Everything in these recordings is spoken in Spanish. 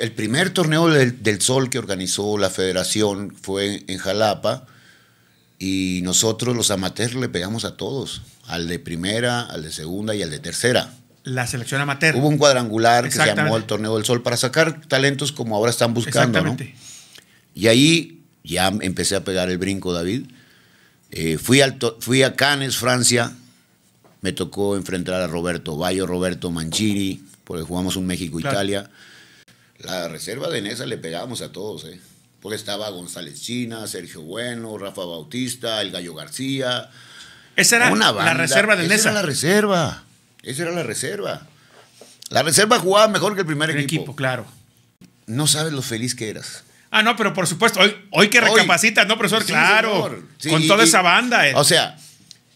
el primer torneo del, Sol que organizó la federación fue en, Jalapa y nosotros los amateurs le pegamos a todos, al de primera, al de segunda y al de tercera. La selección amateur. Hubo un cuadrangular que se llamó el Torneo del Sol para sacar talentos como ahora están buscando. ¿no? Y ahí ya empecé a pegar el brinco, David. Eh, fui, fui a Cannes, Francia. Me tocó enfrentar a Roberto Bayo, Roberto Mancini, porque jugamos un México-Italia. La reserva de Nesa le pegábamos a todos, ¿eh? Porque estaba González China, Sergio Bueno, Rafa Bautista, El Gallo García. Esa era la reserva de Nesa. Esa era la reserva. Esa era la reserva. La reserva jugaba mejor que el primer el equipo. claro. No sabes lo feliz que eras. Ah, no, pero por supuesto, hoy, hoy que recapacitas, ¿no, profesor? claro. con toda esa banda. Eh. O sea,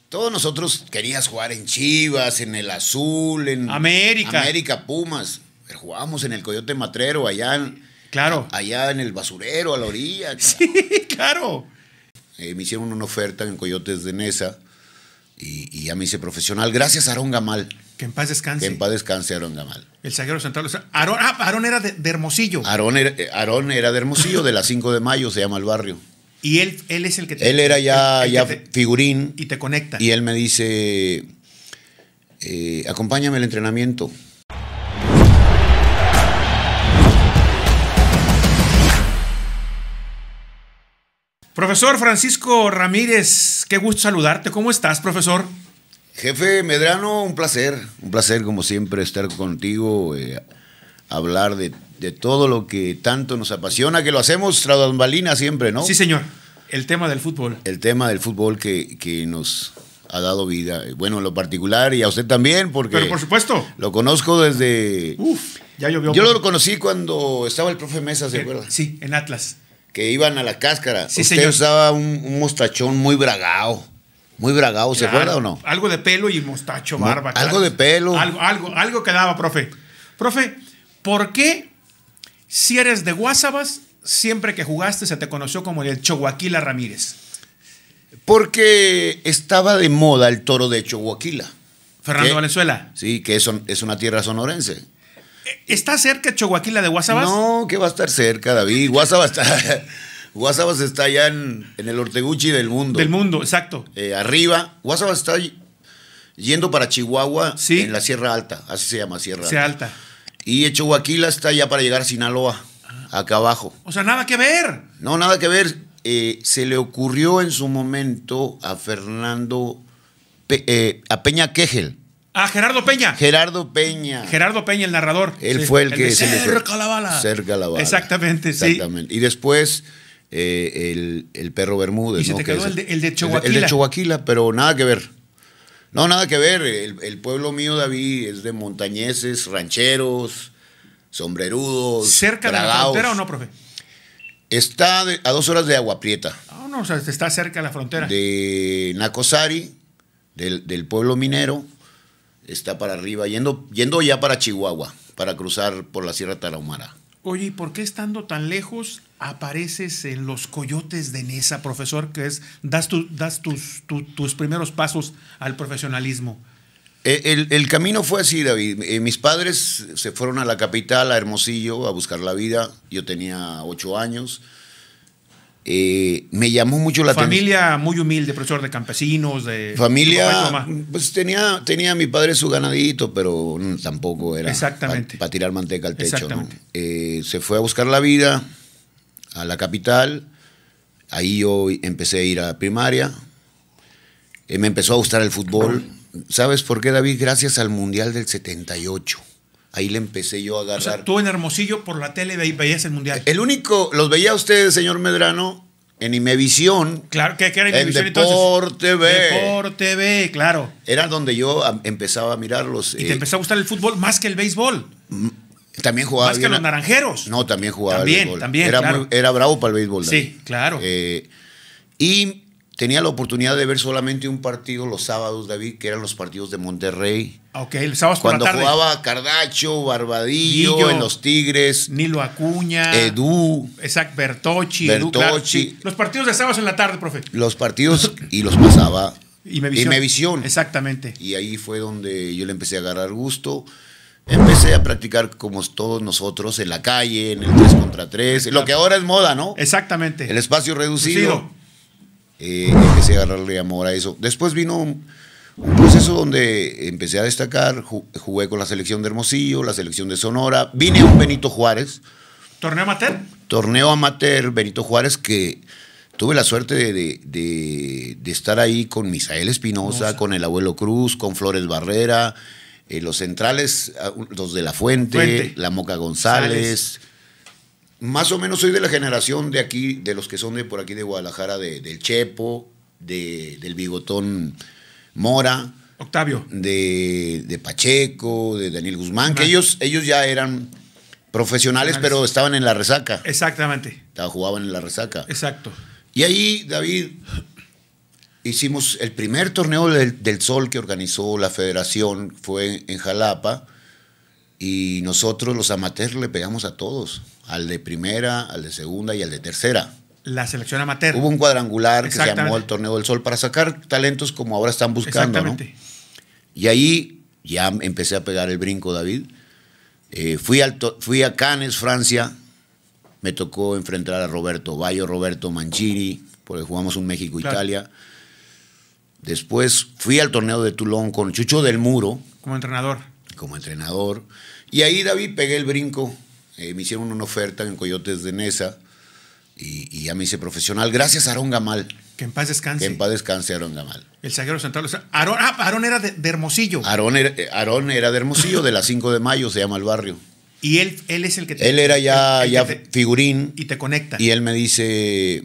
todos nosotros querías jugar en Chivas, en el Azul, en América. América Pumas jugábamos en el Coyote Matrero, allá en, claro. allá en el basurero, a la orilla. Claro. Eh, me hicieron una oferta en Coyotes de Nesa y, ya me hice profesional, gracias a Aarón Gamal. Que en paz descanse. Que en paz descanse Aarón Gamal. El zaguero central. ah, Aarón era de, Hermosillo. Aarón era, eh, era de Hermosillo, de la 5 de mayo se llama el barrio. Y él, él es el que te Él era ya, figurín. Y te conecta. Y él me dice, eh, acompáñame al entrenamiento. Profesor Francisco Ramírez, qué gusto saludarte. ¿Cómo estás, profesor? Jefe Medrano, un placer, un placer como siempre estar contigo, eh, hablar de, todo lo que tanto nos apasiona, que lo hacemos balina, siempre, ¿no? Sí, señor. El tema del fútbol. El tema del fútbol que, que nos ha dado vida. Eh, bueno, en lo particular y a usted también, porque. Pero por supuesto. Lo conozco desde. Uf, ya llovió. Yo pues. lo conocí cuando estaba el profe Mesa, ¿se eh, acuerda? Sí, en Atlas que iban a la cáscara. Usted usaba un, un, mostachón muy bragado. Muy bragado, ¿se acuerda o no? Algo de pelo y mostacho, barba. algo de pelo. Algo, algo, algo que daba, profe. Profe, ¿por qué si eres de Guasabas, siempre que jugaste se te conoció como el Choguaquila Ramírez? Porque estaba de moda el toro de Choguaquila. Fernando Venezuela Sí, que es, una tierra sonorense. ¿Está cerca Echoaquila de Guasabas? No, que va a estar cerca, David. Guasabas está, Guasabas está allá en, el Orteguchi del mundo. Del mundo, exacto. Eh, arriba. Guasabas está yendo para Chihuahua en la Sierra Alta. Así se llama Sierra Alta. Alta. Y Chihuahua está allá para llegar a Sinaloa, ah. acá abajo. O sea, nada que ver. No, nada que ver. Eh, se le ocurrió en su momento a Fernando, eh, a Peña Quejel Ah, Gerardo Peña. Gerardo Peña. Gerardo Peña, el narrador. Él fue el, que... se cerca la bala. Cerca la bala. Exactamente, Exactamente. Y después... Eh, el, perro Bermúdez. quedó el de, el Chihuahua. El de Chihuahua, pero nada que ver. No, nada que ver. El, pueblo mío, David, es de montañeses, rancheros, sombrerudos. ¿Cerca de la frontera o no, profe? Está a dos horas de Agua Prieta. No, no, o sea, está cerca de la frontera. De Nacosari, del pueblo minero está para arriba, yendo, yendo ya para Chihuahua, para cruzar por la Sierra Tarahumara. Oye, ¿y por qué estando tan lejos apareces en los coyotes de Nesa, profesor? Que es, das, das tus, tus primeros pasos al profesionalismo. Eh, el, el, camino fue así, David. Eh, mis padres se fueron a la capital, a Hermosillo, a buscar la vida. Yo tenía ocho años. Eh, me llamó mucho la familia atención. Familia muy humilde, profesor de campesinos, de... Familia, pues tenía, tenía mi padre su ganadito, pero mm, tampoco era para tirar manteca al techo. Eh, se fue a buscar la vida a la capital, ahí yo empecé a ir a primaria, eh, me empezó a gustar el fútbol. ¿Sabes por qué, David? Gracias al Mundial del 78. Ahí le empecé yo a agarrar. Estuve en Hermosillo por la tele de veías el mundial. El único, los veía usted, ustedes, señor Medrano, en Imevisión. Claro, que, era Imevisión en Deporte TV. Deporte TV, claro. Era donde yo empezaba a mirarlos. Y te eh, empezó a gustar el fútbol más que el béisbol. También jugaba. Más que los naranjeros. No, también jugaba. También, béisbol. también. Era, era, bravo para el béisbol. Sí, claro. Eh, y tenía la oportunidad de ver solamente un partido los sábados, David, que eran los partidos de Monterrey Ok, el sábado por Cuando la tarde. jugaba Cardacho, Barbadillo, en Los Tigres. Nilo Acuña. Edu. Exacto, Bertocci. los partidos de sábados en la tarde, profe. Los partidos y los pasaba. Y me visión. Exactamente. Y ahí fue donde yo le empecé a agarrar gusto. Empecé a practicar como todos nosotros en la calle, en el 3 contra 3, lo que ahora es moda, ¿no? Exactamente. El espacio reducido. Eh, empecé a agarrarle amor a eso. Después vino un proceso donde empecé a destacar, jugué con la selección de Hermosillo, la selección de Sonora, vine a un Benito Juárez. ¿Torneo amateur? Torneo amateur, Benito Juárez, que tuve la suerte de, estar ahí con Misael Espinosa, con el abuelo Cruz, con Flores Barrera, eh, los centrales, ah, los de La Fuente, La Moca González. Más o menos soy de la generación de aquí, de los que son de por aquí de Guadalajara, del Chepo, del Bigotón. Mora. Octavio. De, Pacheco, de Daniel Guzmán, que ellos, ellos ya eran profesionales, pero estaban en la resaca. Exactamente. Jugaban en la resaca. Exacto. Y ahí, David, hicimos el primer torneo del, del, Sol que organizó la federación, fue en Jalapa, y nosotros los amateurs le pegamos a todos, al de primera, al de segunda y al de tercera la selección amateur. Hubo un cuadrangular que se llamó el Torneo del Sol para sacar talentos como ahora están buscando. Exactamente. Y ahí ya empecé a pegar el brinco, David. Eh, fui, fui a Cannes, Francia. Me tocó enfrentar a Roberto Bayo, Roberto Mancini, porque jugamos un México-Italia. Después fui al torneo de Toulon con Chucho del Muro. Como entrenador. Como entrenador. Y ahí, David, pegué el brinco. Eh, me hicieron una oferta en Coyotes de Nesa y, y, ya me hice profesional. Gracias Aarón Gamal. Que en paz descanse. Que en paz descanse Aarón Gamal. El zaguero central. ah, Aarón era de, Hermosillo. Eh, Aarón era, de Hermosillo, de la 5 de mayo, se llama el barrio. Y él, él es el que te Él era ya, ya figurín. Y te conecta. Y él me dice,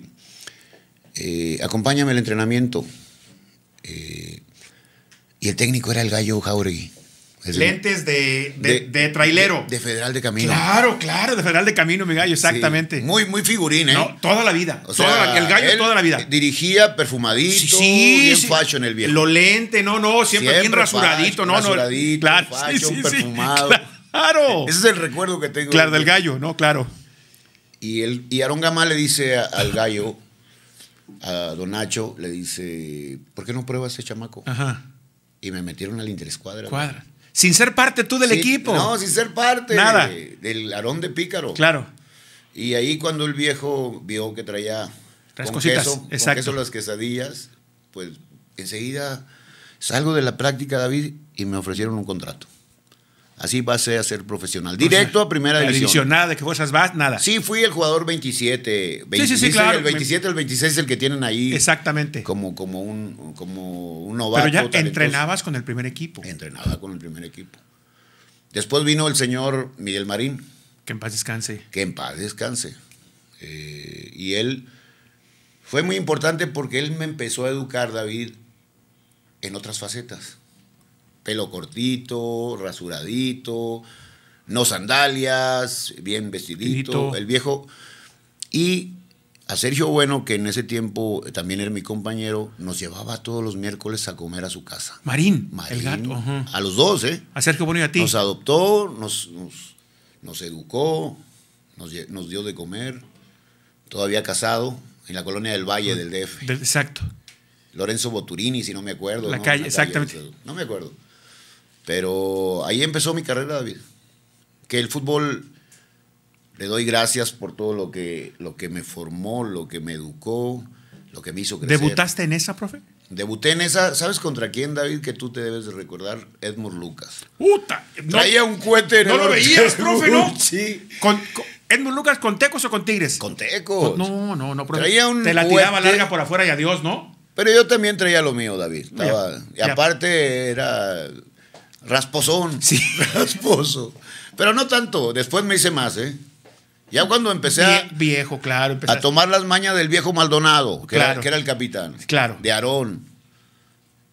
eh, acompáñame al entrenamiento. Eh, y el técnico era el gallo Jauregui. Lentes de, trailero. De, Federal de Camino. Claro, claro, de Federal de Camino, mi gallo, exactamente. Muy, muy figurín, ¿eh? toda la vida. el gallo toda la vida. Dirigía perfumadito, sí, bien el viejo. Lo lente, no, no, siempre, bien rasuradito, no, no. Rasuradito, claro, perfumado. claro. Ese es el recuerdo que tengo. Claro, del gallo, no, claro. Y, el y Aarón Gamá le dice al gallo, a Don Nacho, le dice, ¿por qué no pruebas ese chamaco? Ajá. Y me metieron al interescuadra. Cuadra sin ser parte tú del equipo. No, sin ser parte del arón de pícaro. Claro. Y ahí cuando el viejo vio que traía exacto. las quesadillas, pues enseguida salgo de la práctica, David, y me ofrecieron un contrato. Así va a ser profesional. Directo a primera división. división. Nada, que cosas vas, nada. Sí, fui el jugador 27. sí, sí, sí, El 27, el 26 es el que tienen ahí. Exactamente. Como, como, un, como un novato. Pero ya entrenabas con el primer equipo. Entrenaba con el primer equipo. Después vino el señor Miguel Marín. Que en paz descanse. Que en paz descanse. Eh, y él fue muy importante porque él me empezó a educar, David, en otras facetas pelo cortito, rasuradito, no sandalias, bien vestidito, el viejo. Y a Sergio Bueno, que en ese tiempo también era mi compañero, nos llevaba todos los miércoles a comer a su casa. Marín, Marín el gato. A los dos, ¿eh? A Sergio Bueno y a ti. Nos adoptó, nos, nos, educó, nos, dio de comer, todavía casado, en la colonia del Valle del DF. exacto. Lorenzo Boturini, si no me acuerdo. La calle, exactamente. no me acuerdo. Pero ahí empezó mi carrera, David. Que el fútbol, le doy gracias por todo lo que, lo que me formó, lo que me educó, lo que me hizo crecer. ¿Debutaste en esa, profe? Debuté en esa, ¿sabes contra quién, David? Que tú te debes de recordar, Edmund Lucas. ¡Puta! Traía un cohete No lo veías, profe, ¿no? Sí. ¿Edmund Lucas con tecos o con tigres? Con tecos. No, no, no, profe. Traía un Te la tiraba larga por afuera y adiós, ¿no? Pero yo también traía lo mío, David. y aparte era Rasposón. Sí. Rasposo. Pero no tanto. Después me hice más, ¿eh? Ya cuando empecé a, viejo, claro, a tomar las mañas del viejo Maldonado, que, era, el capitán. Claro. De Aarón.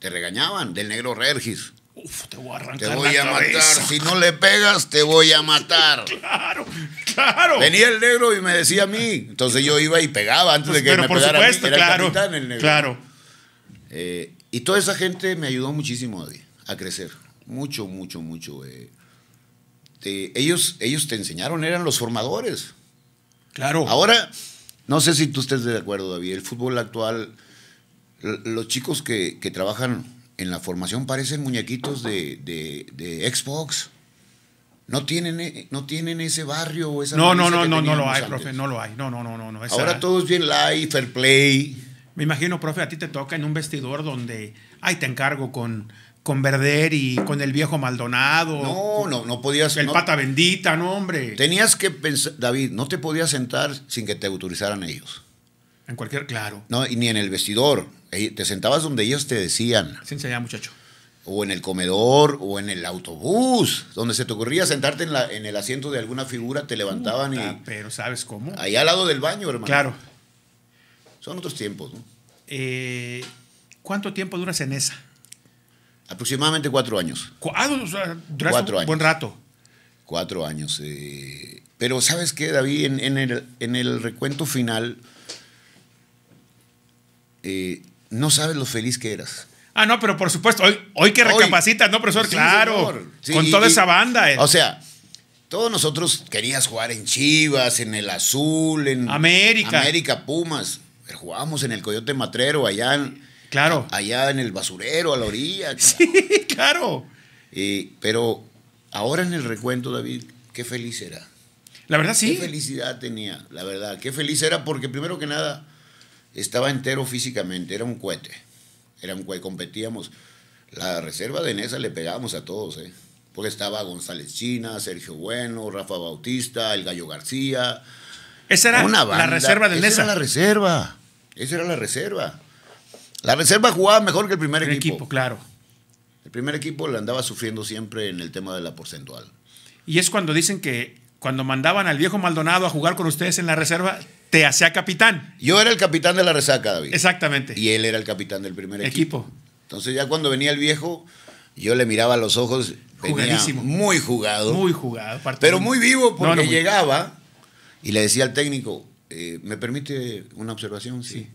Te regañaban, del negro Regis. Uf, te voy a arrancar. Te voy a matar. Si no le pegas, te voy a matar. claro, claro. Venía el negro y me decía a mí. Entonces yo iba y pegaba antes de que me Era el capitán el negro. Claro. Eh, y toda esa gente me ayudó muchísimo a crecer mucho, mucho, mucho. Eh, ellos, ellos te enseñaron, eran los formadores. Claro. Ahora, no sé si tú estés de acuerdo, David, el fútbol actual, los chicos que, trabajan en la formación parecen muñequitos de, Xbox. No tienen, e, no tienen ese barrio o esa. No, no, no, no, no lo hay, profe, no lo hay. No, no, no, no. Ahora todo es bien live, fair play. Me imagino, profe, a ti te toca en un vestidor donde, ay, te encargo con, con Verder y con el viejo Maldonado. No, no, no podías. El pata bendita, no, hombre. Tenías que pensar, David, no te podías sentar sin que te autorizaran ellos. En cualquier, claro. No, y ni en el vestidor. Te sentabas donde ellos te decían. Sin señal, muchacho. O en el comedor, o en el autobús, donde se te ocurría sentarte en, la, en el asiento de alguna figura, te levantaban y. Ah, Pero ¿sabes cómo? Ahí al lado del baño, hermano. Claro. Son otros tiempos, ¿no? Eh, ¿Cuánto tiempo duras en esa? Aproximadamente cuatro años. Ah, cuatro un años. buen rato. Cuatro años. Eh, pero sabes qué, David, en, el, recuento final, eh, no sabes lo feliz que eras. Ah, no, pero por supuesto, hoy, que recapacitas, ¿no, profesor? claro, con toda esa banda. O sea, todos nosotros querías jugar en Chivas, en el Azul, en América. América Pumas jugábamos en el Coyote Matrero, allá en, claro. allá en el basurero, a la orilla. Sí, claro. pero ahora en el recuento, David, qué feliz era. La verdad sí. Qué felicidad tenía, la verdad. Qué feliz era porque primero que nada estaba entero físicamente, era un cohete. Era un cohete, competíamos. La reserva de Nesa le pegábamos a todos, ¿eh? Porque estaba González China, Sergio Bueno, Rafa Bautista, el Gallo García, esa era la reserva del Esa era la reserva. Esa era la reserva. La reserva jugaba mejor que el primer el equipo. equipo. claro. El primer equipo le andaba sufriendo siempre en el tema de la porcentual. Y es cuando dicen que cuando mandaban al viejo Maldonado a jugar con ustedes en la reserva, te hacía capitán. Yo era el capitán de la resaca, David. Exactamente. Y él era el capitán del primer equipo. Entonces ya cuando venía el viejo, yo le miraba a los ojos. Jugadísimo. Muy jugado. Muy jugado. Pero muy vivo porque llegaba y le decía al técnico, eh, ¿me permite una observación? Sí.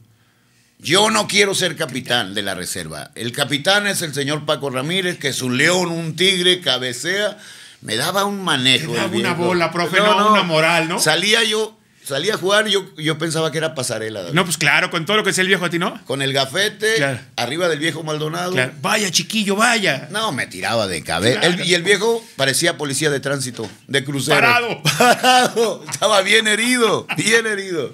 Yo no quiero ser capitán de la reserva. El capitán es el señor Paco Ramírez, que es un león, un tigre, cabecea. Me daba un manejo. Me daba una bola, profe, no, una moral, ¿no? Salía yo salí a jugar yo, yo pensaba que era pasarela. No, pues claro, con todo lo que es el viejo a ti, ¿no? Con el gafete, arriba del viejo Maldonado. Vaya, chiquillo, vaya. No, me tiraba de cabeza. y el viejo parecía policía de tránsito, de crucero. Parado. Parado. Estaba bien herido, bien herido.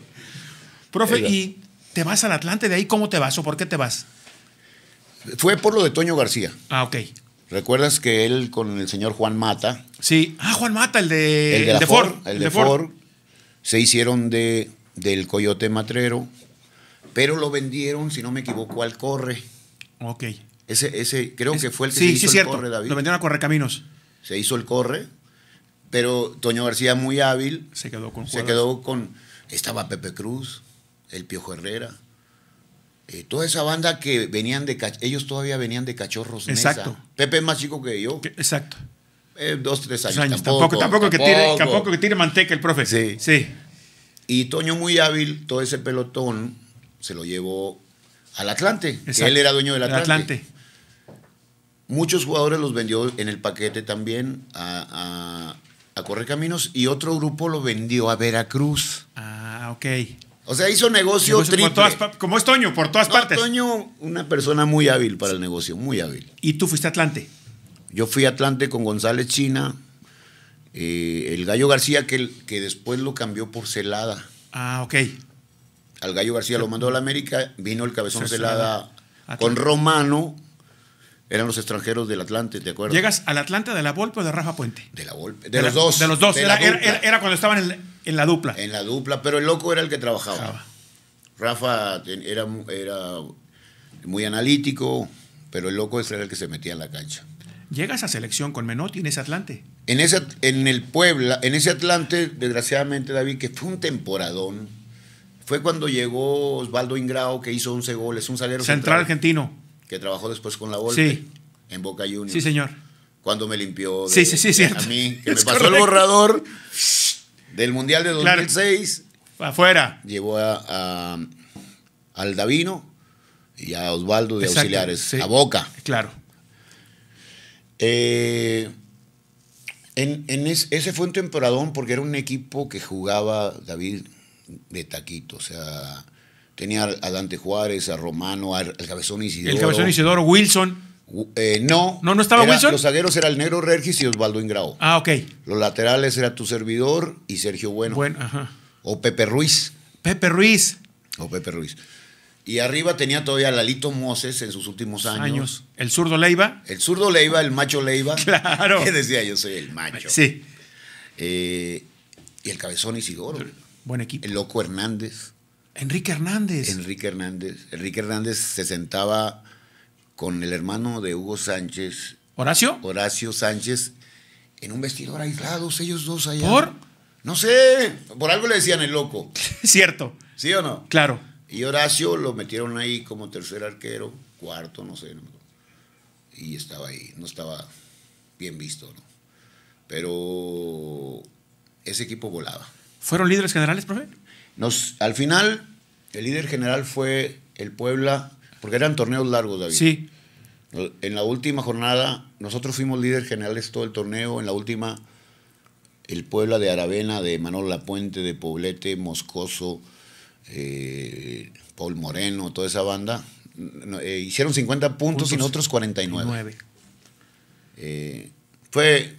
Profe, ¿y te vas al Atlante de ahí? ¿Cómo te vas o por qué te vas? Fue por lo de Toño García. Ah, ok. ¿Recuerdas que él con el señor Juan Mata? Sí. Ah, Juan Mata, el de, el de, Ford, El de, Ford se hicieron de, del Coyote Matrero, pero lo vendieron, si no me equivoco, al Corre. Ok. Ese, ese creo que fue el que sí, se hizo el Corre, David. Lo vendieron a Correcaminos. Se hizo el Corre, pero Toño García, muy hábil, se quedó con. Se quedó con estaba Pepe Cruz, el Piojo Herrera. Eh, toda esa banda que venían de ellos todavía venían de cachorros. Exacto. Pepe es más chico que yo. exacto. Eh, dos, tres años. Tampoco, tampoco, que tire, que manteca el profe. Sí. sí. Y Toño muy hábil, todo ese pelotón se lo llevó al Atlante. él era dueño del Atlante. Muchos jugadores los vendió en el paquete también a, a, a Correcaminos y otro grupo lo vendió a Veracruz. Ah, ok. O sea, hizo negocio, triple. como es Toño, por todas partes. Toño, una persona muy hábil para el negocio, muy hábil. ¿Y tú fuiste a Atlante? Yo fui a Atlante con González China, eh, el Gallo García, que, que después lo cambió por Celada. Ah, ok. Al Gallo García lo mandó a la América, vino el Cabezón Celada con Romano, eran los extranjeros del Atlante, ¿te acuerdo? Llegas al Atlante de la Volpe o de Rafa Puente. De la Volpe, de, los dos. De los dos, era, cuando estaban en, la dupla. En la dupla, pero el loco era el que trabajaba. Rafa era, era muy analítico, pero el loco era el que se metía en la cancha. ¿Llega a selección con Menotti en ese Atlante. En, ese, en el Puebla, en ese Atlante, desgraciadamente, David, que fue un temporadón, fue cuando llegó Osvaldo Ingrao, que hizo 11 goles, un salero central, argentino. Que trabajó después con la Volpe sí. en Boca Juniors. Sí, señor. Cuando me limpió sí, sí, sí, a mí, que me pasó el borrador del Mundial de 2006. Afuera. Llevó a, al Davino y a Osvaldo de Auxiliares, a Boca. Claro. Eh, ese fue un temporadón porque era un equipo que jugaba David de taquito, o sea, tenía a Dante Juárez, a Romano, al, Cabezón Isidoro. El Cabezón Isidoro, Wilson. Eh, no, no, estaba Wilson. Los zagueros eran el negro Regis y Osvaldo Ingrao. Ah, ok. Los laterales era tu servidor y Sergio Bueno. O Pepe Ruiz. Pepe Ruiz. O Pepe Ruiz. Y arriba tenía todavía Lalito Moses en sus últimos años. El zurdo Leiva. El zurdo Leiva, el macho Leiva. Claro. Que decía yo soy el macho. Sí. Eh, y el cabezón Isidoro. Buen equipo. El loco Hernández. Enrique Hernández. Enrique Hernández. Enrique Hernández se sentaba con el hermano de Hugo Sánchez. ¿Horacio? Horacio Sánchez en un vestidor aislado, ellos dos allá. ¿Por? No sé, por algo le decían el loco. Cierto. ¿Sí o no? Claro. Y Horacio lo metieron ahí como tercer arquero, cuarto, no sé, Y estaba ahí, no estaba bien visto, Pero ese equipo volaba. ¿Fueron líderes generales, profe? al final, el líder general fue el Puebla, porque eran torneos largos, David. Sí. En la última jornada, nosotros fuimos líderes generales todo el torneo. En la última, el Puebla de Aravena, de Manuel Lapuente, de Poblete, Moscoso, eh, Paul Moreno, toda esa banda, eh, hicieron 50 puntos, y nosotros 49. Eh, fue,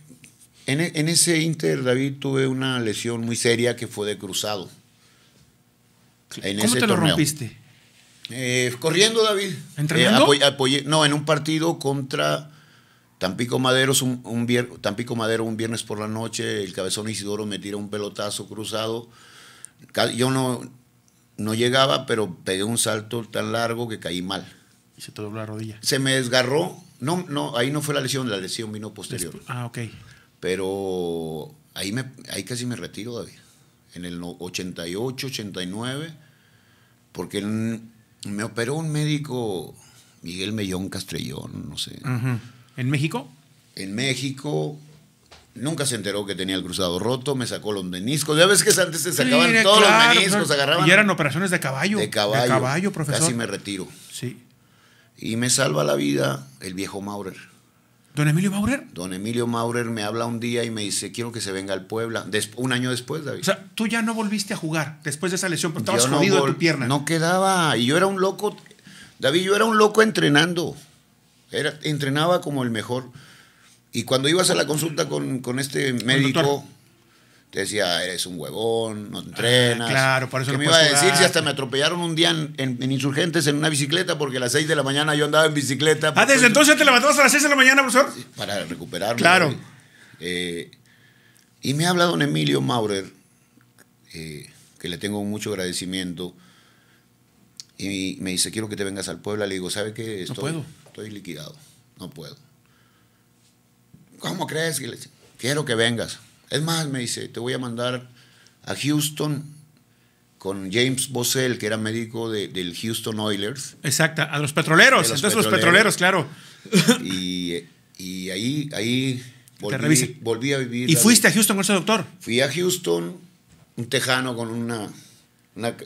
e, en, ese Inter, David, tuve una lesión muy seria que fue de cruzado. En ¿Cómo te lo rompiste? corriendo, David. ¿Entrenando? no, en un partido contra... Tampico Madero, un, Tampico Madero un viernes por la noche, el cabezón Isidoro me tira un pelotazo cruzado. Yo no, no llegaba, pero pegué un salto tan largo que caí mal. ¿Y se te dobló la rodilla? Se me desgarró. No, no, ahí no fue la lesión, la lesión vino posterior. ah, ok. Pero ahí, me, ahí casi me retiro, David. En el 88, 89, porque me operó un médico, Miguel Mellón Castrellón, no sé. ¿En México? En México, Nunca se enteró que tenía el cruzado roto, me sacó los meniscos. Ya ves que antes se sacaban todos los meniscos, agarraban. Y eran operaciones de caballo. De caballo. profesor. Casi me retiro. Sí. Y me salva la vida el viejo Maurer. ¿Don Emilio Maurer? Don Emilio Maurer me habla un día y me dice, quiero que se venga al Puebla. un año después, David. O sea, tú ya no volviste a jugar después de esa lesión, porque estabas jodido de tu pierna. No quedaba. Y yo era un loco. David, yo era un loco entrenando. Era, entrenaba como el mejor. Y cuando ibas a la consulta con, este médico, te decía, eres un huevón, no entrenas. Ah, claro, por eso ¿Qué me iba a decir si hasta me atropellaron un día en, Insurgentes en una bicicleta porque a las 6 de la mañana yo andaba en bicicleta. Ah, desde entonces te levantabas a las 6 de la mañana, profesor. Para recuperarme. Claro. Eh, y me ha hablado don Emilio Maurer, eh, que le tengo mucho agradecimiento, y me dice, quiero que te vengas al pueblo. Le digo, ¿sabe qué? no puedo. Estoy liquidado, no puedo. ¿cómo crees? le quiero que vengas. Es más, me dice, te voy a mandar a Houston con James Bossell, que era médico de, del Houston Oilers. Exacta, a los petroleros, entonces los petroleros, claro. Y, ahí, ahí volví, a vivir. ¿Y fuiste a Houston con ese doctor? Fui a Houston, un tejano con una,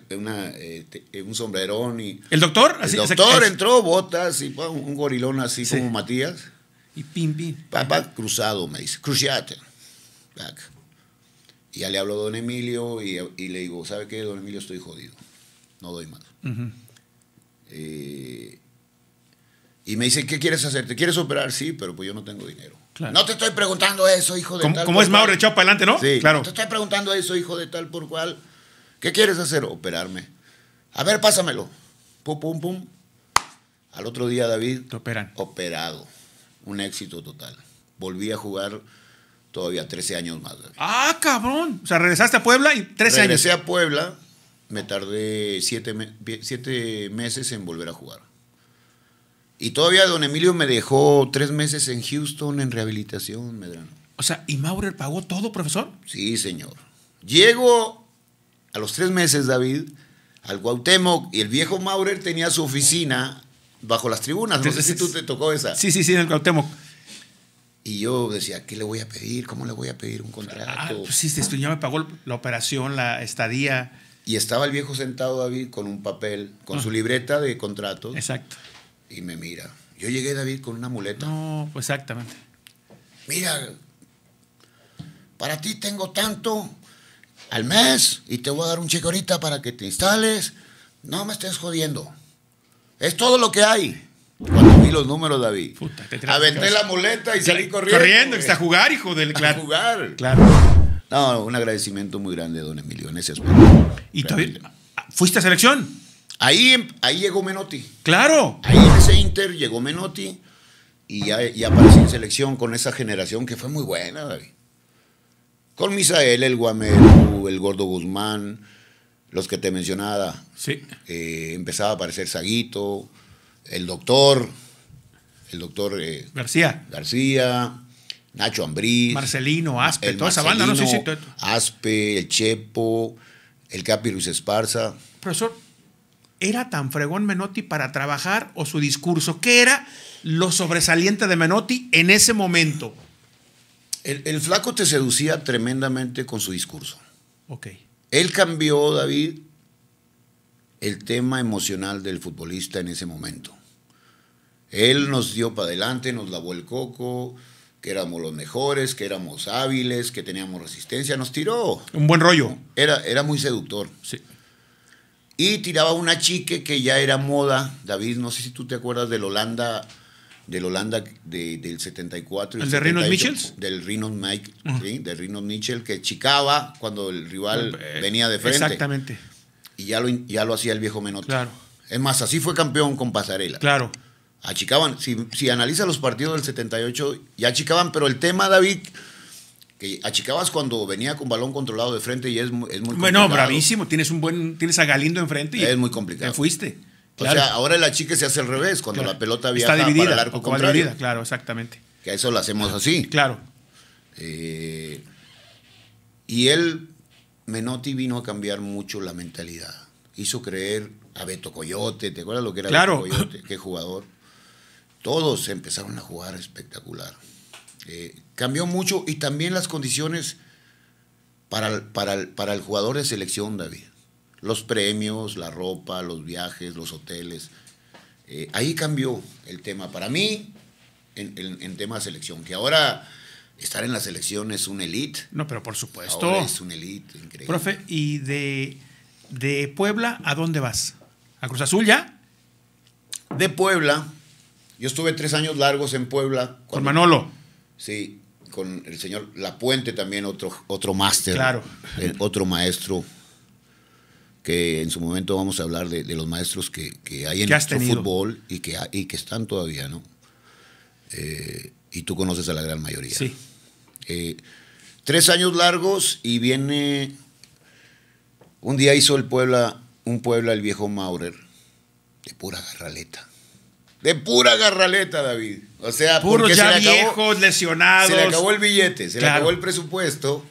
eh, un sombrerón y... ¿El doctor? El doctor entró, botas y un gorilón así como Matías. Y pim, pim. Papá cruzado, me dice, cruciate. Y ya le hablo a don Emilio y, le digo, ¿sabe qué, don Emilio? Estoy jodido. No doy más. Eh, y me dice, ¿qué quieres hacer? ¿Te quieres operar? Sí, pero pues yo no tengo dinero. No te estoy preguntando eso, hijo de tal. ¿Cómo es Mauro para adelante, no? Sí, claro. te estoy preguntando eso, hijo de tal por cual. ¿Qué quieres hacer? Operarme. A ver, pásamelo. Pum, pum, pum. Al otro día, David. Te operan. Operado un éxito total. Volví a jugar todavía 13 años más. Ah, cabrón. O sea, regresaste a Puebla y 13 años. Regresé a Puebla, me tardé 7 meses en volver a jugar. Y todavía don Emilio me dejó 3 meses en Houston en rehabilitación, Medrano. O sea, ¿y Maurer pagó todo, profesor? Sí, señor. Llego a los 3 meses, David, al Cuauhtémoc y el viejo Maurer tenía su oficina bajo las tribunas. no sé si tú te tocó esa. Sí, sí, sí, en el Cuauhtémoc. Y yo decía, ¿qué le voy a pedir? ¿Cómo le voy a pedir un contrato? Ah, pues sí, este, ya me pagó la operación, la estadía. Y estaba el viejo sentado, David, con un papel, con ah. su libreta de contratos. Exacto. Y me mira. Yo llegué, David, con una muleta. No, pues exactamente. Mira, para ti tengo tanto al mes y te voy a dar un cheque ahorita para que te instales. No me estés jodiendo. Es todo lo que hay. Cuando vi los números, David. Aventé la muleta y salí corriendo. Corriendo, está a jugar, hijo del claro. A jugar. Claro. No, un agradecimiento muy grande, don Emilio, en ese aspecto. ¿Y ah, fuiste a selección? Ahí, em, ahí llegó Menotti. Claro. Ahí en ese Inter llegó Menotti y ya, ya en selección con esa generación que fue muy buena, David. Con Misael, el Guamero, el Gordo Guzmán, los que te mencionaba. Sí. Eh, empezaba a aparecer Saguito, el doctor, el doctor eh, García. García, Nacho Ambrí, Marcelino, Aspe, toda esa banda, ¿no? Sí, sí, Aspe, el Chepo, el Capi Esparza. Profesor, ¿era tan fregón Menotti para trabajar o su discurso? ¿Qué era lo sobresaliente de Menotti en ese momento? El, el flaco te seducía tremendamente con su discurso. Ok él cambió, David, el tema emocional del futbolista en ese momento. Él nos dio para adelante, nos lavó el coco, que éramos los mejores, que éramos hábiles, que teníamos resistencia, nos tiró. Un buen rollo. Era, era muy seductor. Sí. Y tiraba una chique que ya era moda. David, no sé si tú te acuerdas del Holanda del Holanda del 74. ¿El de Michels? Del Rino Mike, ¿sí? Del Michel, que chicaba cuando el rival eh, venía de frente. Exactamente. Y ya lo, ya lo hacía el viejo Menotti. Claro. Es más, así fue campeón con Pasarela. Claro. Achicaban, si, si analiza los partidos del 78, ya achicaban, pero el tema, David, que achicabas cuando venía con balón controlado de frente y es, muy complicado. Bueno, bravísimo, tienes un buen, tienes a Galindo enfrente y es muy complicado. fuiste. O sea, ahora la chica se hace al revés, cuando la pelota viaja Está dividida, para el arco Dividida, claro, exactamente. Que eso lo hacemos así. Claro. Eh, y él, Menotti, vino a cambiar mucho la mentalidad. Hizo creer a Beto Coyote, ¿te acuerdas lo que era Beto Coyote? Qué jugador. Todos empezaron a jugar espectacular. Eh, cambió mucho y también las condiciones para el jugador de selección, David los premios, la ropa, los viajes, los hoteles. Eh, ahí cambió el tema para mí en, tema de selección, que ahora estar en la selección es un elite. No, pero por supuesto. Ahora es un elite, increíble. Profe, ¿y de, de Puebla a dónde vas? ¿A Cruz Azul ya? De Puebla. Yo estuve tres años largos en Puebla. con Manolo. Sí, con el señor La Puente también, otro, otro máster. Claro. El eh, otro maestro que en su momento vamos a hablar de, los maestros que, hay en nuestro fútbol y que, y que están todavía, ¿no? Eh, y tú conoces a la gran mayoría. Sí. Eh, tres años largos y viene... Un día hizo el Puebla, un pueblo el viejo Maurer, de pura garraleta. De pura garraleta, David. O sea, Puros ya se le lesionados. Se le acabó el billete, se le acabó el presupuesto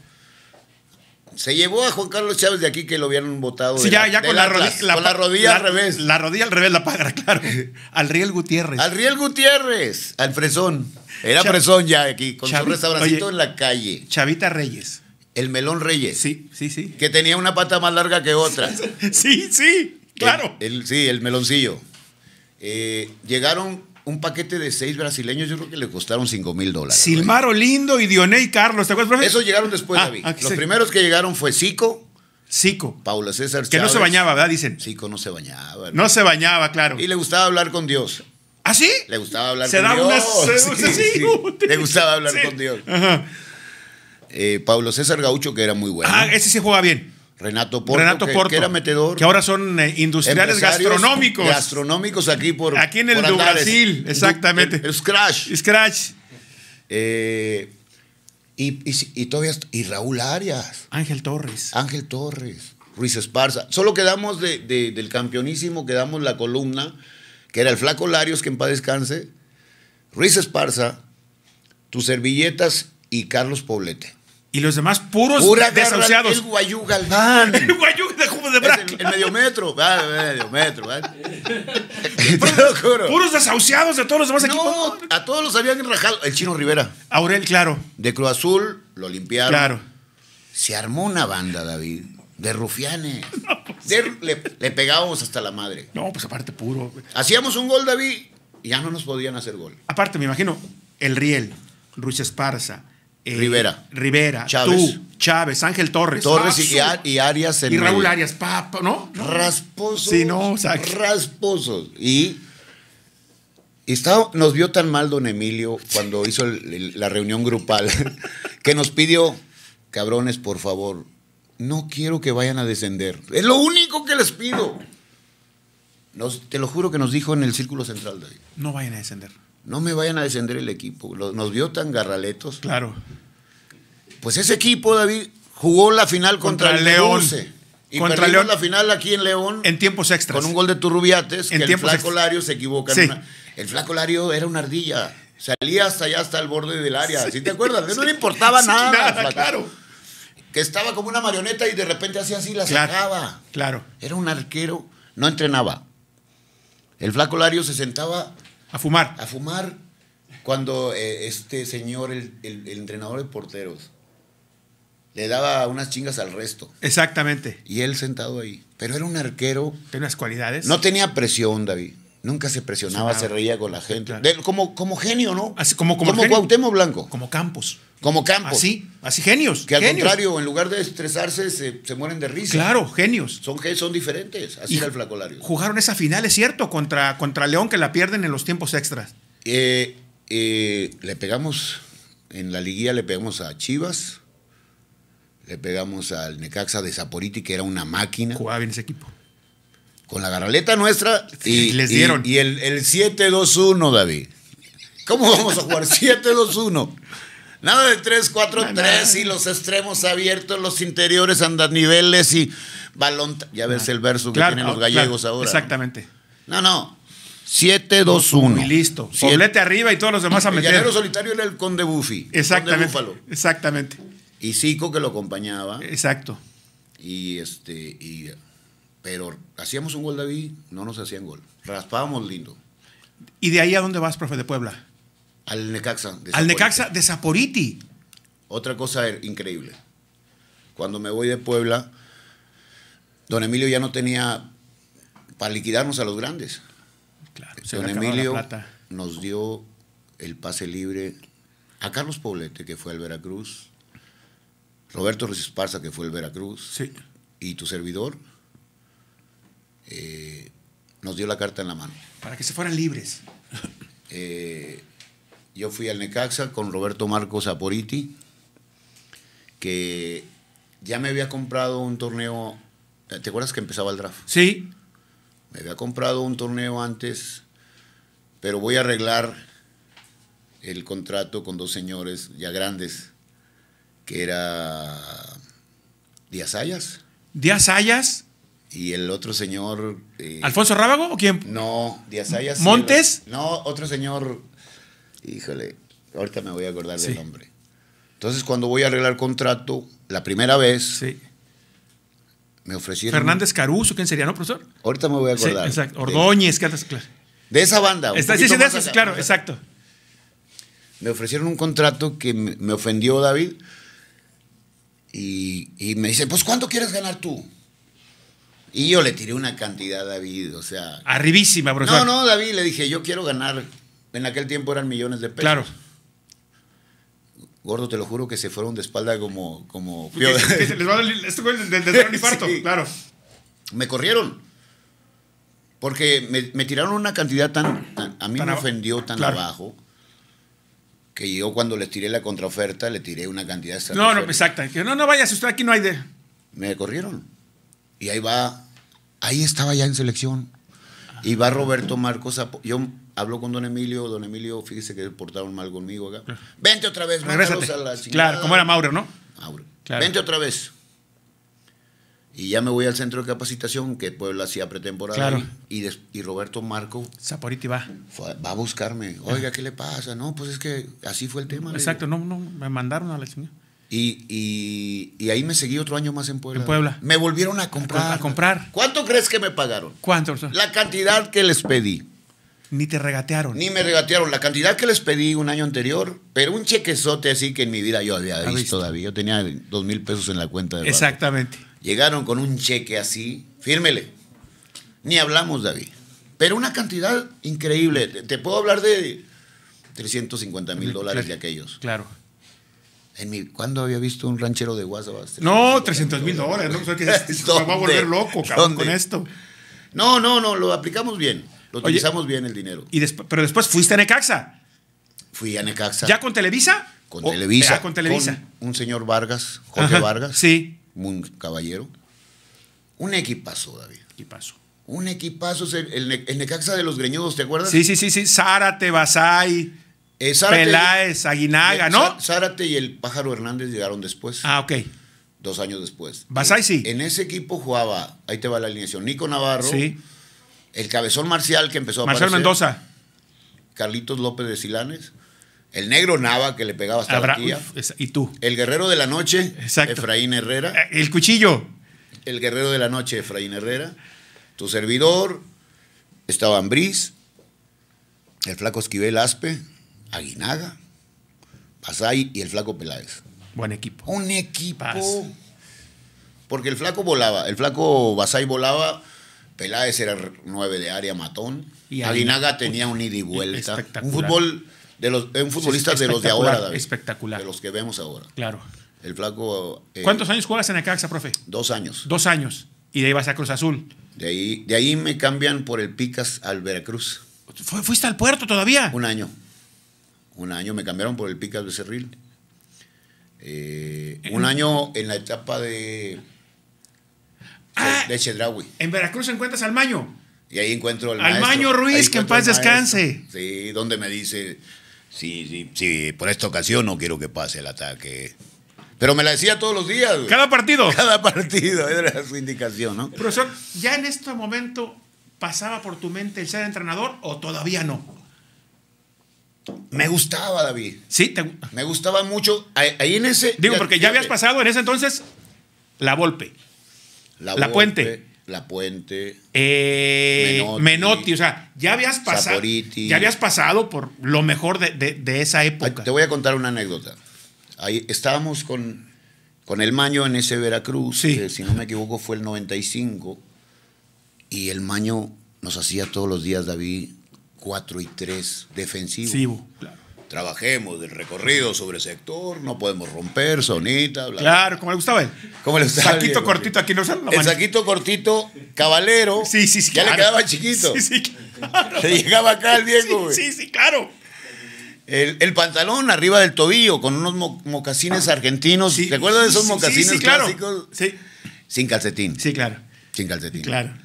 se llevó a Juan Carlos Chávez de aquí que lo habían votado. Sí, ya, ya con, la rodilla, al revés. La rodilla al revés, la paga, claro. Al Riel Gutiérrez. Al Riel Gutiérrez, al Fresón. Era Fresón ya aquí, con su restaurantito en la calle. Chavita Reyes. El Melón Reyes. Sí, sí, sí. Que tenía una pata más larga que otra. sí, sí, claro. sí, el meloncillo. Eh, llegaron un paquete de seis brasileños, yo creo que le costaron cinco mil dólares. Silmaro Lindo y Dioney Carlos, ¿te acuerdas, Esos llegaron después, ah, Los primeros que llegaron fue Zico. Sico Paula César Que no se bañaba, ¿verdad? Dicen. Zico no se bañaba. No se bañaba, claro. Y le gustaba hablar con Dios. ¿Ah, sí? Le gustaba hablar con Dios. Se se, sí, Le gustaba hablar con Dios. Ajá. Eh, Pablo César Gaucho, que era muy bueno. Ah, ese se juega bien. Renato Porto, que, era metedor. Que ahora son eh, industriales gastronómicos. Gastronómicos aquí por. Aquí en el Brasil, exactamente. Scratch. Scratch. y, Raúl Arias. Ángel Torres. Ángel Torres. Ruiz Esparza. Solo quedamos del campeonísimo, quedamos la columna, que era el Flaco Larios, que en paz descanse. Ruiz Esparza, tus servilletas y Carlos Poblete. Y los demás puros Pura desahuciados. El Guayú el Guayú de, de el, medio metro. puros, desahuciados de todos los demás equipos. A todos los habían rajado. El Chino Rivera. Aurel, claro. De Cruz Azul, lo limpiaron. Claro. Se armó una banda, David. De rufianes. Pues le, le, pegábamos hasta la madre. No, pues aparte puro. Hacíamos un gol, David, y ya no nos podían hacer gol. Aparte, me imagino, el Riel, Ruiz Esparza, eh, Rivera. Rivera. Chávez. Tú, Chávez, Ángel Torres. Torres y, Arias. irregulares y Raúl Arias, papá, ¿no? Rasposos. Sí, no, Rasposos. Y nos vio tan mal don Emilio cuando hizo la reunión grupal que nos pidió, cabrones, por favor, no quiero que vayan a descender. Es lo único que les pido. te lo juro que nos dijo en el círculo central de ahí. No vayan a descender. No me vayan a descender el equipo. Nos vio tan garraletos. Claro. Pues ese equipo, David, jugó la final contra, el León. y contra León. la final aquí en León. En tiempos extras. Con un gol de Turrubiates. que el Flaco Lario se equivoca. el Flaco Lario era una ardilla. Salía hasta allá, hasta el borde del área. ¿Sí te acuerdas? No le importaba nada. claro. Que estaba como una marioneta y de repente hacía así, la sacaba. Claro. Era un arquero. No entrenaba. El Flaco Lario se sentaba a fumar. A fumar. Cuando eh, este señor, el, el, el, entrenador de porteros, le daba unas chingas al resto. Exactamente. Y él sentado ahí. Pero era un arquero. Tenía unas cualidades. No tenía presión, David. Nunca se presionaba, se reía con la gente. como, como genio, ¿no? Así, como como, como Cuauhtémoc Blanco. Como Campos. Como Campos. Así, así genios. Que al contrario, en lugar de estresarse, se, mueren de risa. Claro, genios. Son, son diferentes. Así era el flacolario. Jugaron esa final, es cierto, contra, contra León, que la pierden en los tiempos extras. Eh, eh, le pegamos, en la liguilla le pegamos a Chivas, le pegamos al Necaxa de Zaporiti, que era una máquina. Jugaba bien ese equipo con la garraleta nuestra y les dieron. Y, el, 7-2-1, David. ¿Cómo vamos a jugar 7-2-1? Nada de 3-4-3 y los extremos abiertos, los interiores andan niveles y balón. Ya ves ah, el verso que tienen ah, los gallegos ahora. Exactamente. No, no. 7-2-1. Y listo. Poblete arriba y todos los demás a meter. El solitario era el conde Buffy. Exactamente. Conde Búfalo. Exactamente. Y Zico que lo acompañaba. Exacto. Y este. Pero hacíamos un gol David, no nos hacían gol. Raspábamos lindo. ¿Y de ahí a dónde vas, profe, de Puebla? Al Necaxa. Al Necaxa de Saporiti. Otra cosa er, increíble. Cuando me voy de Puebla, don Emilio ya no tenía para liquidarnos a los grandes. Claro, don Emilio nos dio el pase libre a Carlos Poblete, que fue al Veracruz, Roberto Ruiz Esparza, que fue al Veracruz, sí. y tu servidor, eh, nos dio la carta en la mano. Para que se fueran libres. Eh, yo fui al Necaxa con Roberto Marcos Aporiti, que ya me había comprado un torneo. Eh, ¿Te acuerdas que empezaba el draft? Sí. Me había comprado un torneo antes, pero voy a arreglar el contrato con dos señores ya grandes, que era Díaz Ayas. Díaz Ayas y el otro señor. Eh, ¿Alfonso Rábago o quién? No, Díaz Ayas. ¿Montes? No, otro señor. Híjole, ahorita me voy a acordar del nombre. Entonces, cuando voy a arreglar contrato, la primera vez. Sí. Me ofrecieron. Fernández Caruso, ¿quién sería, no, profesor? Ahorita me voy a acordar. exacto. Ordóñez, de, claro. De esa banda. Está, sí, sí, de claro, exacto. Me ofrecieron un contrato que me ofendió David. Y, y me dice, pues ¿cuánto quieres ganar tú? Y yo le tiré una cantidad a David, o sea. Arribísima, bro. No, no, David, le dije, yo quiero ganar. En aquel tiempo eran millones de pesos. Claro. Gordo, te lo juro que se fueron de espalda como. como esto fue del infarto, claro. Me corrieron. Porque me, tiraron una cantidad tan. a mí me ofendió tan abajo que yo cuando les tiré la contraoferta le tiré una cantidad. No, no, exacta. No, no vayas, usted aquí no hay de. Me corrieron. Y ahí va, ahí estaba ya en selección. Y va Roberto Marcos, yo hablo con don Emilio, don Emilio, fíjese que portaron mal conmigo acá. Vente otra vez, a Claro, como era Mauro, ¿no? Mauro. Vente otra vez. Y ya me voy al centro de capacitación que Puebla hacía pretemporada. Y, y, Roberto Marco. Zaporiti va. va a buscarme. Oiga, ¿qué le pasa? No, pues es que así fue el tema. Exacto, no, no, me mandaron a la chingada. Y, ahí me seguí otro año más en Puebla. En Puebla. Me volvieron a comprar. ¿Cuánto crees que me pagaron? ¿Cuánto? La cantidad que les pedí. Ni te regatearon. Ni me regatearon. La cantidad que les pedí un año anterior, pero un chequezote así que en mi vida yo había visto, David. todavía. Yo tenía dos mil pesos en la cuenta de Exactamente. Llegaron con un cheque así, fírmele. Ni hablamos, David. Pero una cantidad increíble. Te puedo hablar de 350 mil dólares de aquellos. Claro. En ¿Cuándo había visto un ranchero de Guasabas? No, 300 mil dólares, ¿no? Pues, a volver loco, con esto. No, no, no, lo aplicamos bien. Lo utilizamos bien el dinero. Y pero después fuiste a Necaxa. Fui a Necaxa. ¿Ya con Televisa? Con eh, Televisa. con Televisa. un señor Vargas, Jorge Vargas. Sí. Un caballero. Un equipazo, David. Equipazo. Un equipazo, el, Necaxa de los Greñudos, ¿te acuerdas? Sí, sí, sí, sí. Zárate, Basay. Peláez, Aguinaga, ¿no? Zárate y el Pájaro Hernández llegaron después. Ah, ok. Dos años después. Basay sí. En ese equipo jugaba, ahí te va la alineación, Nico Navarro. Sí. El Cabezón Marcial que empezó a Marcial Mendoza. Carlitos López de Silanes. El negro Nava que le pegaba hasta la tía. y tú. El guerrero de la noche, Efraín Herrera. Eh, el cuchillo. El guerrero de la noche, Efraín Herrera. Tu servidor. Estaba Ambriz. El flaco Esquivel Aspe. Aguinaga, Basay y el flaco Peláez. Buen equipo. Un equipo. Porque el flaco volaba, el flaco Basay volaba, Peláez era nueve de área matón, y Aguinaga tenía un ida y vuelta. Un fútbol de los un futbolista de los de ahora, Espectacular. De los que vemos ahora. Claro. El flaco eh, ¿Cuántos años juegas en Acaxa, profe? Dos años. Dos años. Y de ahí vas a Cruz Azul. De ahí, de ahí me cambian por el Picas al Veracruz. ¿Fuiste al puerto todavía? Un año un año me cambiaron por el pica Becerril. Eh, eh un eh. año en la etapa de. de ah, En Veracruz encuentras al Maño. Y ahí encuentro al, al Maño Ruiz, que en paz descanse. Sí, donde me dice: sí, sí, sí, por esta ocasión no quiero que pase el ataque. Pero me la decía todos los días. Cada partido. Cada partido, era su indicación, ¿no? Profesor, ¿ya en este momento pasaba por tu mente el ser entrenador o todavía no? Me gustaba, David. Sí, te... me gustaba mucho. Ahí, en ese. Digo, porque ya habías pasado en ese entonces la Volpe. La, Puente. La Puente. Eh, Menotti, Menotti, O sea, ya habías pasado. Ya habías pasado por lo mejor de, esa época. Te voy a contar una anécdota. Ahí estábamos con, con el Maño en ese Veracruz, si no me equivoco fue el 95. Y el Maño nos hacía todos los días, David, 4 y 3 defensivo. Sí, claro. Trabajemos del recorrido sobre el sector, no podemos romper, sonita, bla, Claro, como le gustaba él. Como le gustaba Saquito cortito aquí no El saquito cortito, cabalero. Sí, sí, sí. Ya le quedaba chiquito. Sí, sí, claro. Se llegaba acá el viejo, Sí, sí, sí, claro. El, el, pantalón arriba del tobillo con unos mocasines ah, argentinos. ¿Te acuerdas de esos sí, mocasines sí, claro. clásicos? Sí. Sin calcetín. Sí, claro. Sin calcetín. Claro.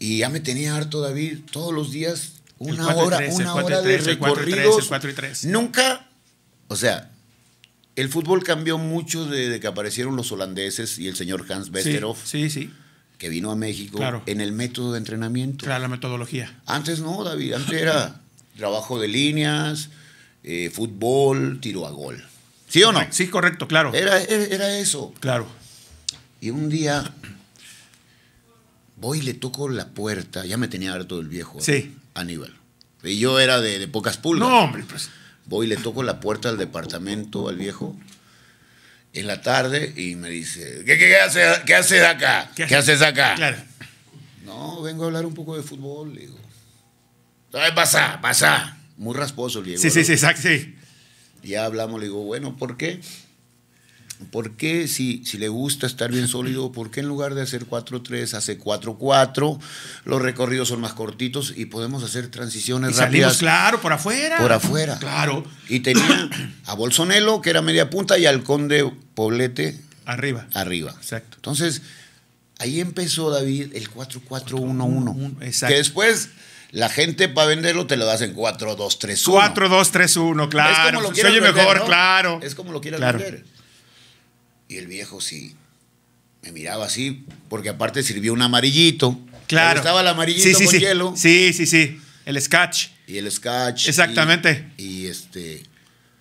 Y ya me tenía harto David todos los días una hora, una hora de recorridos. Nunca, o sea, el fútbol cambió mucho desde que aparecieron los holandeses y el señor Hans Westerhoff. Sí, sí, Que vino a México en el método de entrenamiento. Claro, la metodología. Antes no, David. Antes era trabajo de líneas, eh, fútbol, tiro a gol. ¿Sí o no? Sí, correcto, claro. Era, era, eso. Claro. Y un día voy y le toco la puerta. Ya me tenía harto el viejo. ¿eh? Sí. Aníbal. Y yo era de, pocas pulgas. No, hombre, pues. Voy y le toco la puerta al departamento al viejo en la tarde y me dice, ¿qué, qué, qué, haces acá? ¿Qué, haces acá? Claro. No, vengo a hablar un poco de fútbol, le digo. Pasa, pasa. Muy rasposo, le digo. Sí, sí, sí, exacto, sí. Ya hablamos, le digo, bueno, ¿por qué? ¿Por qué si, si le gusta estar bien sólido, por qué en lugar de hacer 4-3 hace 4-4? Los recorridos son más cortitos y podemos hacer transiciones y rápidas. Salimos, claro, por afuera. Por afuera. Claro. Y tenía a Bolsonelo, que era media punta, y al Conde Poblete. Arriba. Arriba. Exacto. Entonces, ahí empezó David el 4-4-1-1. Que después la gente para venderlo te lo das en 4-2-3-1. 4-2-3-1, claro. Es como lo Se oye vender, mejor, claro. Es como lo quieras claro. Y el viejo sí. Me miraba así, porque aparte sirvió un amarillito. Claro. estaba el amarillito con hielo. Sí, sí, sí. El scotch. Y el scotch. Exactamente. Y, este.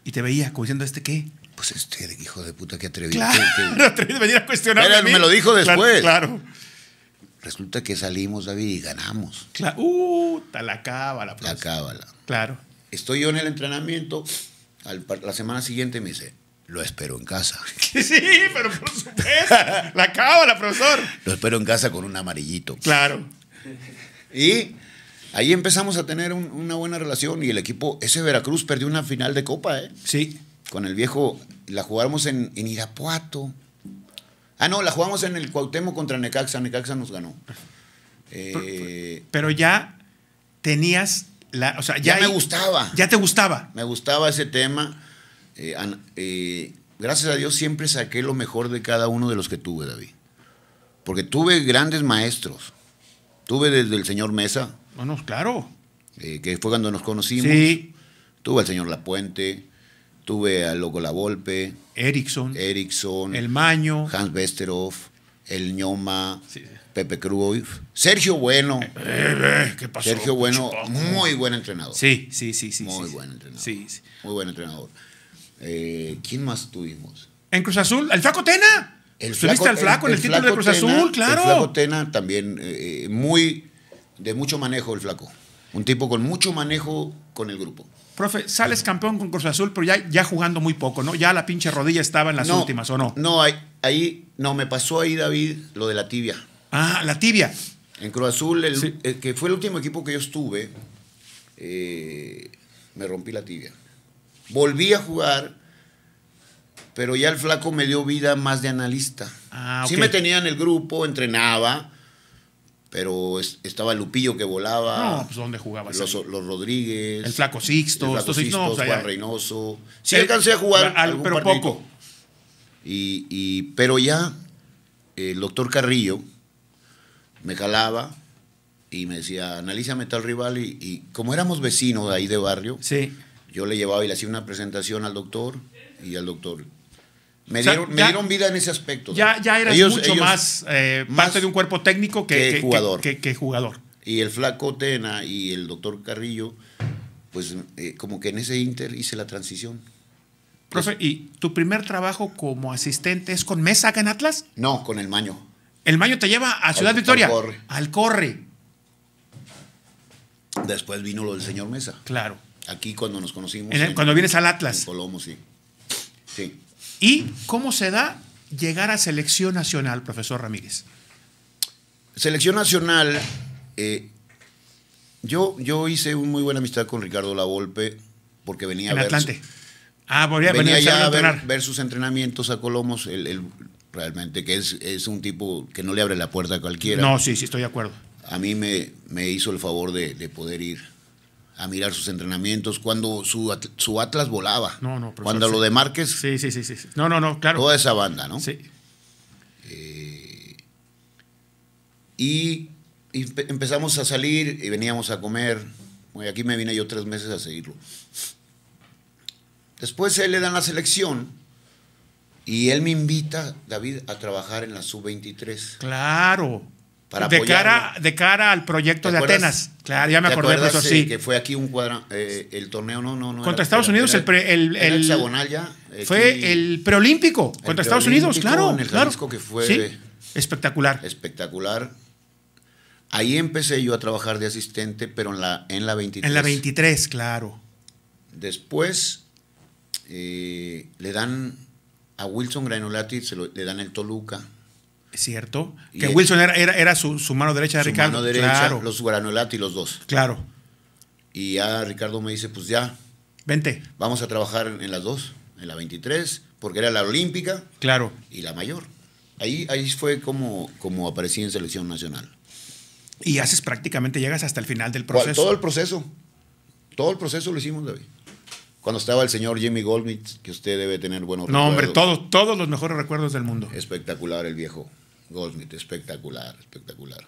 Y te veía como diciendo, ¿este qué? Pues este hijo de puta que atrevido. Claro, que, atreví venir a cuestionarme. Me lo dijo después. Claro. Resulta que salimos, David, y ganamos. Claro. Uh, la cábala. Pues. La cábala. Claro. Estoy yo en el entrenamiento. la semana siguiente me dice, lo espero en casa. Sí, pero por supuesto. La cábala, profesor. Lo espero en casa con un amarillito. Claro. Y ahí empezamos a tener una buena relación y el equipo, ese Veracruz perdió una final de copa, ¿eh? Sí. Con el viejo, la jugamos en, Irapuato. Ah, no, la jugamos en el Cuauhtémoc contra Necaxa. Necaxa nos ganó. pero eh, ya tenías la, o sea, ya, me gustaba. Ya te gustaba. Me gustaba ese tema. Eh, eh, gracias a Dios siempre saqué lo mejor de cada uno de los que tuve, David. Porque tuve grandes maestros. Tuve desde el señor Mesa. Bueno, ah, claro. Eh, que fue cuando nos conocimos. Tuve al señor Lapuente. Tuve al Loco La Volpe. Erickson. Erickson. El Maño. Hans Westerhoff. El Ñoma. Pepe Cruyff. Sergio Bueno. ¿Qué pasó? Sergio Bueno, muy buen entrenador. Sí, sí, sí, sí. Muy buen entrenador. Sí, sí. Muy buen entrenador. Eh, ¿Quién más tuvimos? En Cruz Azul, el Flaco Tena. El al Flaco en el, título de Cruz Azul, claro. El Flaco Tena también, eh, eh, muy, de mucho manejo el Flaco. Un tipo con mucho manejo con el grupo. Profe, sales campeón con Cruz Azul, pero ya, ya jugando muy poco, ¿no? Ya la pinche rodilla estaba en las últimas, ¿o no? No, ahí, no, me pasó ahí, David, lo de la tibia. Ah, la tibia. En Cruz Azul, que fue el último equipo que yo estuve, me rompí la tibia. Volví a jugar, pero ya el flaco me dio vida más de analista. Ah, sí me tenía en el grupo, entrenaba, pero estaba el Lupillo que volaba. No, pues ¿dónde jugaba Los, Rodríguez. El flaco Sixto. El flaco Sixto, pues, Juan Reynoso. Sí alcancé a jugar, pero poco. Y, pero ya el doctor Carrillo me jalaba y me decía, analízame tal rival. Y, y como éramos vecinos de ahí de barrio, sí. Yo le llevaba y le hacía una presentación al doctor y al doctor. Me, dieron, vida en ese aspecto. Ya, ya eras mucho más, eh, más, parte de un cuerpo técnico que, jugador. Que, jugador. Y el flaco Tena y el doctor Carrillo, pues eh, como que en ese inter hice la transición. Profe, ¿y tu primer trabajo como asistente es con Mesa acá en Atlas? No, con el Maño. El Maño te lleva a Ciudad Victoria. Al corre. al corre. Después vino lo del señor Mesa. Claro. Aquí cuando nos conocimos. cuando vienes al Atlas. En sí. sí. ¿Y cómo se da llegar a selección nacional, profesor Ramírez? Selección nacional, eh, yo, yo hice una muy buena amistad con Ricardo Lavolpe porque venía a ver. Atlante. Ah, venía, a ver, sus entrenamientos a Colomos. Él, realmente que es, es, un tipo que no le abre la puerta a cualquiera. No, sí, sí, estoy de acuerdo. A mí me, me hizo el favor de, de poder ir a mirar sus entrenamientos, cuando su, Atlas volaba. No, no, profesor, Cuando lo de Márquez. Sí, sí, sí, sí. No, no, no, claro. Toda esa banda, ¿no? Sí. Eh, y, empezamos a salir y veníamos a comer. Bueno, aquí me vine yo tres meses a seguirlo. Después él le dan la selección y él me invita, David, a trabajar en la sub-23. Claro de, cara, de cara al proyecto de Atenas. Claro, ya me acordé de eso, eh, sí. Que fue aquí un eh, el torneo, no, no, no. Contra Estados Unidos, el, el, el, hexagonal ya. fue el preolímpico contra Estados Unidos, claro. claro. que fue espectacular. Espectacular. Ahí empecé yo a trabajar de asistente, pero en la, en la 23. En la 23, claro. Después eh, le dan a Wilson Granulati, se le dan el Toluca Cierto. Que Wilson era, su, mano derecha de Ricardo. Mano derecha, claro. los Guaranolato y los dos. Claro. Y ya Ricardo me dice, pues ya. Vente. Vamos a trabajar en las dos, en la 23, porque era la olímpica. Claro. Y la mayor. Ahí, ahí fue como, como aparecí en selección nacional. Y haces prácticamente, llegas hasta el final del proceso. Todo el proceso. Todo el proceso lo hicimos, David. Cuando estaba el señor Jimmy Goldsmith, que usted debe tener buenos recuerdos. No, hombre, todos, todos los mejores recuerdos del mundo. Espectacular el viejo Goldsmith, espectacular, espectacular.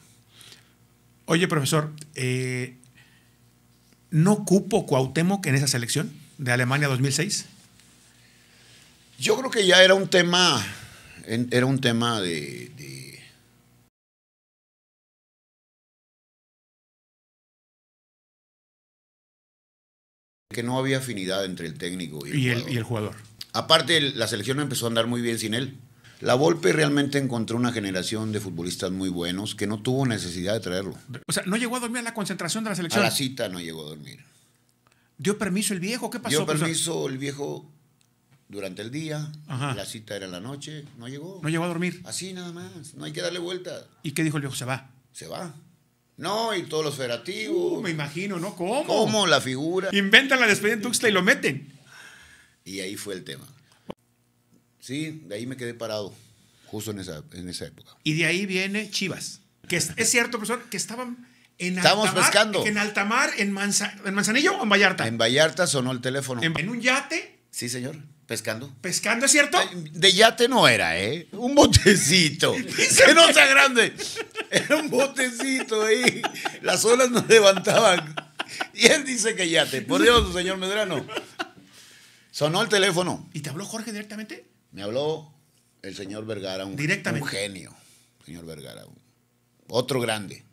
Oye, profesor, eh, ¿no cupo Cuauhtémoc en esa selección de Alemania 2006? Yo creo que ya era un tema, era un tema de que no había afinidad entre el técnico y el, jugador. Aparte, la selección empezó a andar muy bien sin él. La Volpe realmente encontró una generación de futbolistas muy buenos que no tuvo necesidad de traerlo. O sea, no llegó a dormir a la concentración de la selección. A la cita no llegó a dormir. ¿Dio permiso el viejo? ¿Qué pasó? Dio pues, permiso el viejo durante el día, la cita era la noche, no llegó. No llegó a dormir. Así nada más, no hay que darle vuelta. ¿Y qué dijo el viejo? Se va. Se va. No, y todos los federativos. Uh, me imagino, ¿no? ¿Cómo? ¿Cómo la figura? Inventan la despedida en Tuxtla y lo meten. Y ahí fue el tema. Sí, de ahí me quedé parado, justo en esa, época. Y de ahí viene Chivas. Que es, cierto, profesor, que estaban en Estamos altamar, pescando. En altamar, en, en, Manzanillo o en Vallarta. En Vallarta sonó el teléfono. En, un yate. Sí, señor. Pescando. ¿Pescando, es cierto? De yate no era, ¿eh? Un botecito. que no sea grande. Era un botecito ahí. Las olas nos levantaban. Y él dice que ya te. Por Dios, señor Medrano. Sonó el teléfono. ¿Y te habló Jorge directamente? Me habló el señor Vergara, un, directamente. un genio. Señor Vergara, otro grande.